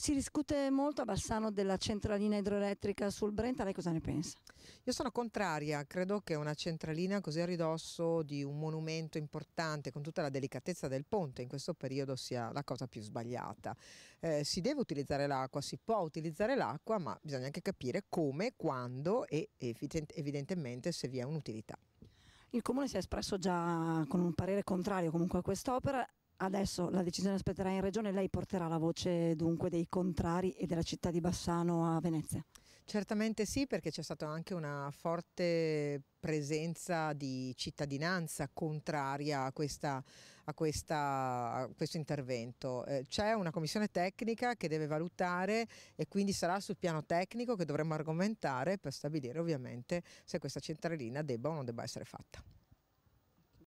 Si discute molto a Bassano della centralina idroelettrica sul Brenta, lei cosa ne pensa? Io sono contraria, credo che una centralina così a ridosso di un monumento importante con tutta la delicatezza del ponte in questo periodo sia la cosa più sbagliata. Eh, si deve utilizzare l'acqua, si può utilizzare l'acqua, ma bisogna anche capire come, quando e evidentemente se vi è un'utilità. Il Comune si è espresso già con un parere contrario comunque a quest'opera, adesso la decisione aspetterà in regione, lei porterà la voce dunque dei contrari e della città di Bassano a Venezia? Certamente sì, perché c'è stata anche una forte presenza di cittadinanza contraria a, questa, a, questa, a questo intervento. Eh, C'è una commissione tecnica che deve valutare e quindi sarà sul piano tecnico che dovremo argomentare per stabilire ovviamente se questa centralina debba o non debba essere fatta.